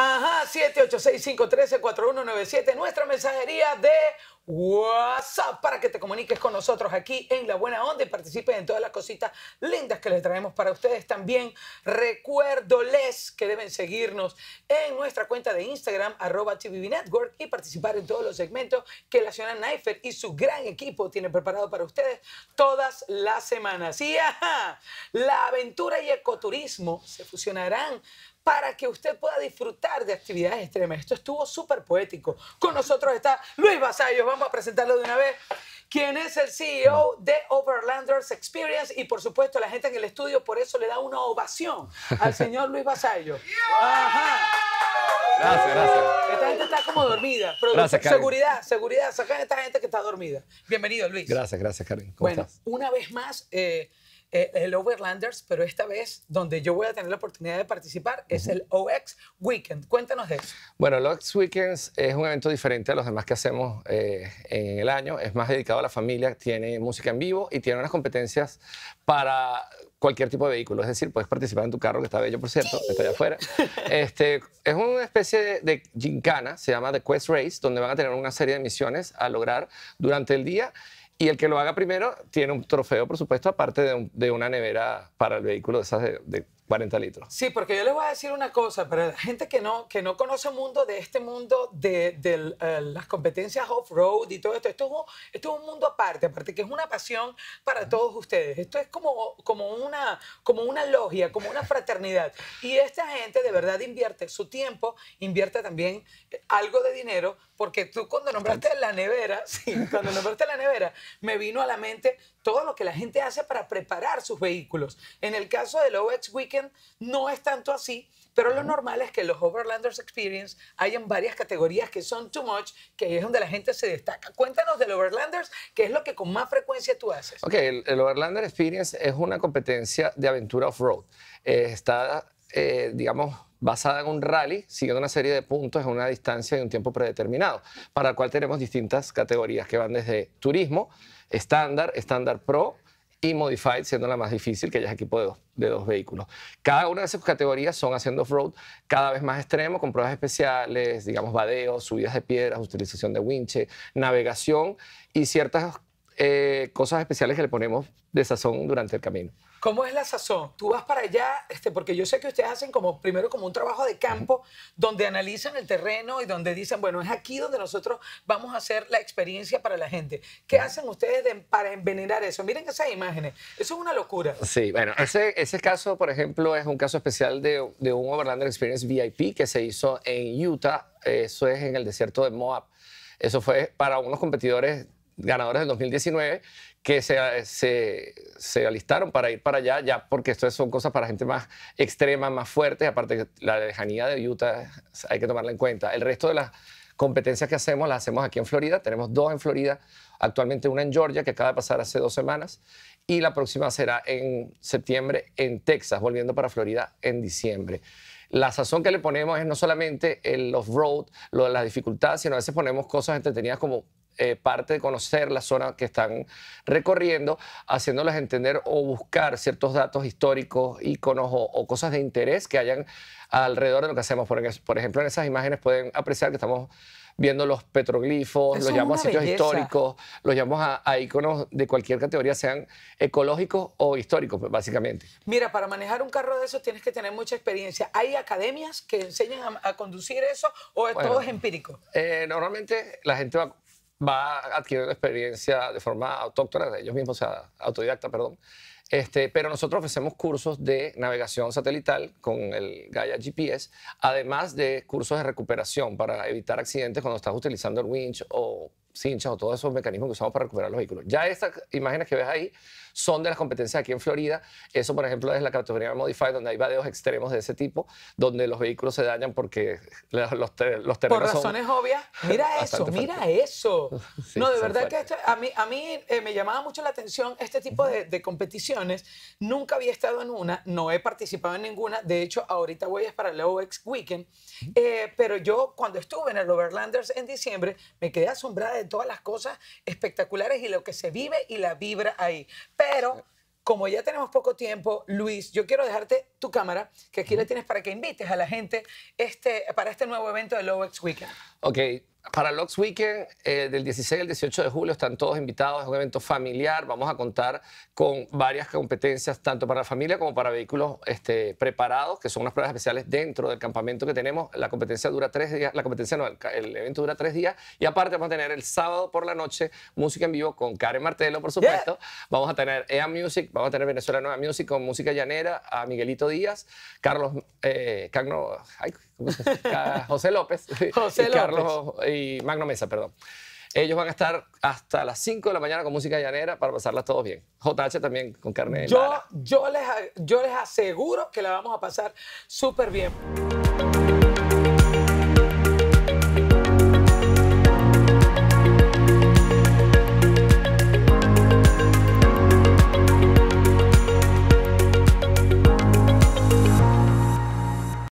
Ajá, 786-513-4197, nuestra mensajería de WhatsApp para que te comuniques con nosotros aquí en La Buena Onda y participes en todas las cositas lindas que les traemos para ustedes. También recuérdoles que deben seguirnos en nuestra cuenta de Instagram, arroba TVB Network, y participar en todos los segmentos que la señora Neifer y su gran equipo tienen preparado para ustedes todas las semanas. Y ajá, la aventura y ecoturismo se fusionarán para que usted pueda disfrutar de actividades extremas. Esto estuvo súper poético. Con nosotros está Luis vasallos Vamos a presentarlo de una vez quien es el CEO de Overlanders Experience y por supuesto la gente en el estudio por eso le da una ovación al señor Luis Basallo. Gracias, gracias. Esta gente está como dormida. Seguridad, seguridad, sacan a esta gente que está dormida. Bienvenido, Luis. Gracias, gracias, Karen. bueno, una vez más, eh, eh, el Overlanders, pero esta vez donde yo voy a tener la oportunidad de participar es el OX Weekend. Cuéntanos de eso. Bueno, el OX Weekend es un evento diferente a los demás que hacemos eh, en el año. Es más dedicado a la familia, tiene música en vivo y tiene unas competencias para cualquier tipo de vehículo. Es decir, puedes participar en tu carro, que está bello, por cierto, está allá afuera. Este, es una especie de, de, gincana, se llama The Quest Race, donde van a tener una serie de misiones a lograr durante el día y el que lo haga primero tiene un trofeo, por supuesto, aparte de, una nevera para el vehículo de esas de 40 litros. Sí, porque yo les voy a decir una cosa, para la gente que no, que no conoce el mundo de este mundo de, eh, las competencias off-road y todo esto, esto es, un, esto es un mundo aparte, aparte que es una pasión para todos ustedes. Esto es como, como, una, como una logia, como una fraternidad. Y esta gente de verdad invierte su tiempo, invierte también eh, algo de dinero, porque tú cuando nombraste la nevera, cuando nombraste la nevera, me vino a la mente todo lo que la gente hace para preparar sus vehículos. En el caso del OX Weekend, no es tanto así, pero lo normal es que los Overlanders Experience hayan varias categorías que son too much, que es donde la gente se destaca. Cuéntanos del Overlanders, ¿qué es lo que con más frecuencia tú haces. Ok, el, Overlanders Overlander Experience es una competencia de aventura off-road. Eh, está, eh, digamos, basada en un rally, siguiendo una serie de puntos en una distancia y un tiempo predeterminado, para el cual tenemos distintas categorías que van desde turismo, estándar, estándar pro, y Modified siendo la más difícil, que ya es equipo de dos, de dos vehículos. Cada una de esas categorías son haciendo off-road cada vez más extremo, con pruebas especiales, digamos, badeos, subidas de piedras, utilización de winche, navegación y ciertas eh, cosas especiales que le ponemos de sazón durante el camino. ¿Cómo es la sazón? Tú vas para allá, este, porque yo sé que ustedes hacen como primero como un trabajo de campo donde analizan el terreno y donde dicen, bueno, es aquí donde nosotros vamos a hacer la experiencia para la gente. ¿Qué hacen ustedes para envenenar eso? Miren esas imágenes, eso es una locura. Sí, bueno, ese, ese caso, por ejemplo, es un caso especial de, de un Overlander Experience VIP que se hizo en Utah, eso es en el desierto de Moab. Eso fue para unos competidores ganadores del 2019 que se, se, se, alistaron para ir para allá, ya porque esto son cosas para gente más extrema, más fuerte. Aparte, la lejanía de Utah hay que tomarla en cuenta. El resto de las competencias que hacemos las hacemos aquí en Florida. Tenemos dos en Florida, actualmente una en Georgia que acaba de pasar hace dos semanas y la próxima será en septiembre en Texas, volviendo para Florida en diciembre la sazón que le ponemos es no solamente el off-road, lo de las dificultades, sino a veces ponemos cosas entretenidas como eh, parte de conocer la zona que están recorriendo, haciéndolas entender o buscar ciertos datos históricos, iconos o, cosas de interés que hayan alrededor de lo que hacemos. por ejemplo, en esas imágenes pueden apreciar que estamos viendo los petroglifos, los llamamos a sitios históricos, los llamamos a, iconos de cualquier categoría, sean ecológicos o históricos, básicamente. Mira, para manejar un carro de esos tienes que tener mucha experiencia. ¿Hay academias que enseñan a, conducir eso o es todo es empírico? Eh, normalmente la gente va va a adquirir la experiencia de forma autóctona, de ellos mismos, o sea, autodidacta, perdón. Este, pero nosotros ofrecemos cursos de navegación satelital con el Gaia GPS, además de cursos de recuperación para evitar accidentes cuando estás utilizando el winch o cinchas o todos esos mecanismos que usamos para recuperar los vehículos. Ya estas imágenes que ves ahí son de las competencias aquí en Florida. Eso, por ejemplo, es la categoría Modified, donde hay vadeos extremos de ese tipo, donde los vehículos se dañan porque los, los terrenos Por razones obvias. Mira eso, mira eso. no, de verdad que a mí, a mí eh, me llamaba mucho la atención este tipo de, competiciones. Nunca había estado en una, no he participado en ninguna. De hecho, ahorita voy a para el OX Weekend. Eh, pero yo, cuando estuve en el Overlanders en diciembre, me quedé asombrada de todas las cosas espectaculares y lo que se vive y la vibra ahí. Pero como ya tenemos poco tiempo, Luis, yo quiero dejarte tu cámara, que aquí la tienes para que invites a la gente este, para este nuevo evento de Lowex Weekend. Ok, para Lux Weekend, eh, del 16 al 18 de julio, están todos invitados. Es un evento familiar. Vamos a contar con varias competencias, tanto para la familia como para vehículos este, preparados, que son unas pruebas especiales dentro del campamento que tenemos. La competencia dura tres días. La competencia no, el, evento dura tres días. Y aparte, vamos a tener el sábado por la noche música en vivo con Karen Martelo, por supuesto. Vamos a tener EA Music, vamos a tener Venezuela Nueva Music con música llanera, a Miguelito Díaz, Carlos. Eh, José López. José López. Carlos y Magno Mesa, perdón. Ellos van a estar hasta las 5 de la mañana con música llanera para pasarlas todos bien. JH también con carne yo, yo les, yo les aseguro que la vamos a pasar súper bien.